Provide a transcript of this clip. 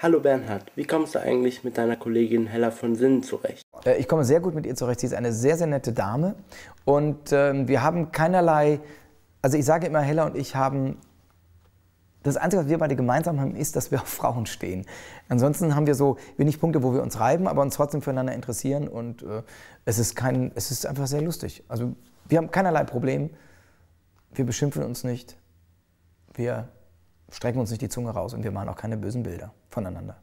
Hallo Bernhard, wie kommst du eigentlich mit deiner Kollegin Hella von Sinnen zurecht? Äh, ich komme sehr gut mit ihr zurecht. Sie ist eine sehr, sehr nette Dame. Und ähm, wir haben keinerlei, also ich sage immer, Hella und ich haben, das Einzige, was wir beide gemeinsam haben, ist, dass wir auf Frauen stehen. Ansonsten haben wir so wenig Punkte, wo wir uns reiben, aber uns trotzdem füreinander interessieren. Und äh, es, ist kein, es ist einfach sehr lustig. Also wir haben keinerlei Problem. Wir beschimpfen uns nicht. Wir strecken uns nicht die Zunge raus und wir machen auch keine bösen Bilder voneinander.